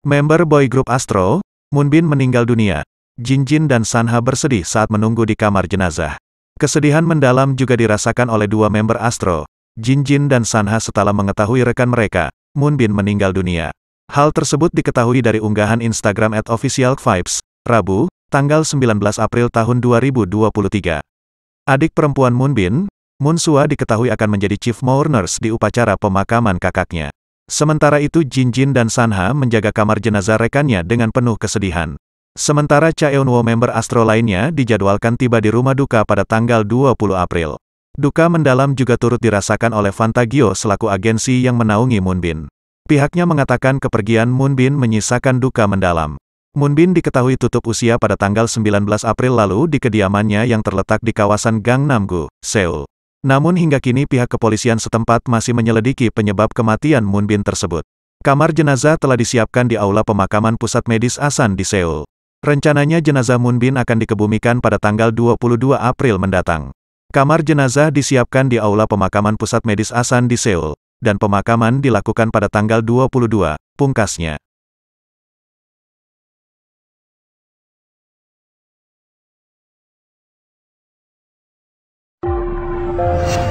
Member boy group Astro, Moonbin meninggal dunia. Jinjin dan Sanha bersedih saat menunggu di kamar jenazah. Kesedihan mendalam juga dirasakan oleh dua member Astro, Jinjin dan Sanha setelah mengetahui rekan mereka, Moonbin meninggal dunia. Hal tersebut diketahui dari unggahan Instagram at official vibes, Rabu, tanggal 19 April tahun 2023. Adik perempuan Moonbin, Moon Sua diketahui akan menjadi chief mourners di upacara pemakaman kakaknya. Sementara itu Jinjin dan Sanha menjaga kamar jenazah rekannya dengan penuh kesedihan. Sementara Cha Wo member Astro lainnya dijadwalkan tiba di rumah duka pada tanggal 20 April. Duka mendalam juga turut dirasakan oleh Fantagio selaku agensi yang menaungi Moonbin. Pihaknya mengatakan kepergian Moonbin menyisakan duka mendalam. Moonbin diketahui tutup usia pada tanggal 19 April lalu di kediamannya yang terletak di kawasan Gangnam-gu, Seoul. Namun hingga kini pihak kepolisian setempat masih menyelidiki penyebab kematian Moonbin tersebut. Kamar jenazah telah disiapkan di aula pemakaman pusat medis Asan di Seoul. Rencananya jenazah Moonbin akan dikebumikan pada tanggal 22 April mendatang. Kamar jenazah disiapkan di aula pemakaman pusat medis Asan di Seoul, dan pemakaman dilakukan pada tanggal 22, pungkasnya. Thank you.